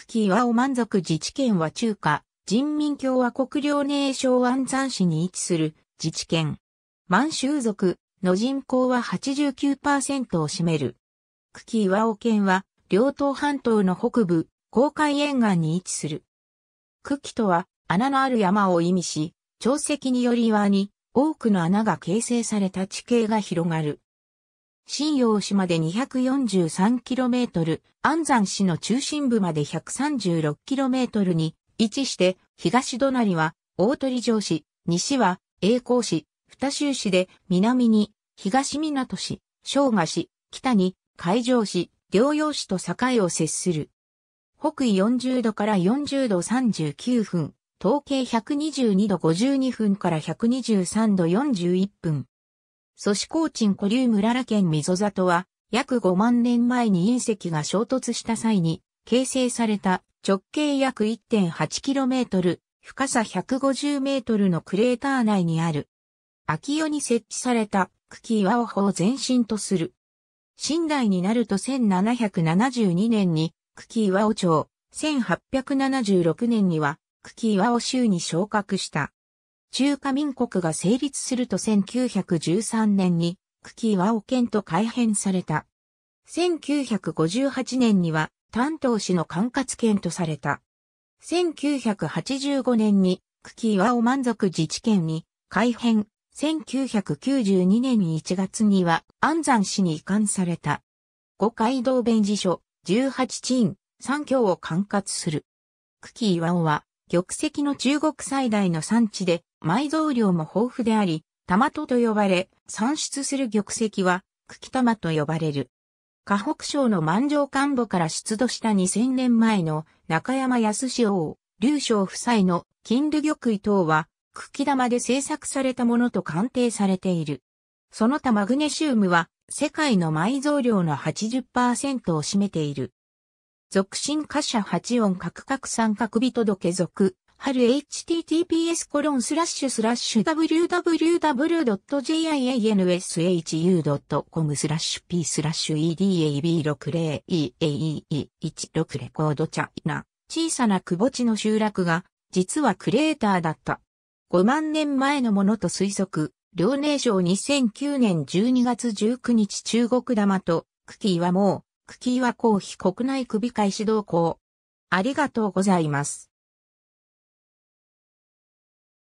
クキーワオ満足自治県は中華人民共和国領年省安山市に位置する自治県。満州族の人口は89%を占める。クキーワオ県は両島半島の北部、公海沿岸に位置する。クキとは穴のある山を意味し、潮汐により岩に多くの穴が形成された地形が広がる。新陽市まで 243km、安山市の中心部まで 136km に位置して、東隣は大鳥城市、西は栄光市、二州市で南に東港市、昭和市、北に海上市、両陽市と境を接する。北緯40度から40度39分、東経122度52分から123度41分、コーチンコリュームララ県溝里は、約5万年前に隕石が衝突した際に、形成された直径約 1.8km、深さ 150m のクレーター内にある。秋夜に設置された茎岩を法を前身とする。新代になると1772年に茎岩オ町、1876年には茎岩オ州に昇格した。中華民国が成立すると1913年に、久喜岩尾県と改編された。1958年には、丹東市の管轄県とされた。1985年に、久喜岩尾満足自治県に改編。1992年1月には安山市に移管された。五街道弁事所、18チーン、教を管轄する。久喜岩尾は、玉石の中国最大の産地で、埋蔵量も豊富であり、玉戸と呼ばれ、産出する玉石は、茎玉と呼ばれる。河北省の満城幹部から出土した2000年前の中山康王、劉将夫妻の金流玉井等は、茎玉で製作されたものと鑑定されている。その他マグネシウムは、世界の埋蔵量の80%を占めている。属進歌者八音角角三角人届属。春 https コロンスラッシュスラッシュ www.jiansu.com h スラッシュ p スラッシュ edab60eaee16 レコードチャイナ小さな窪地の集落が実はクレーターだった。5万年前のものと推測、遼寧省2009年12月19日中国玉と、クキーはもうクキーは公費国内首会指導校。ありがとうございます。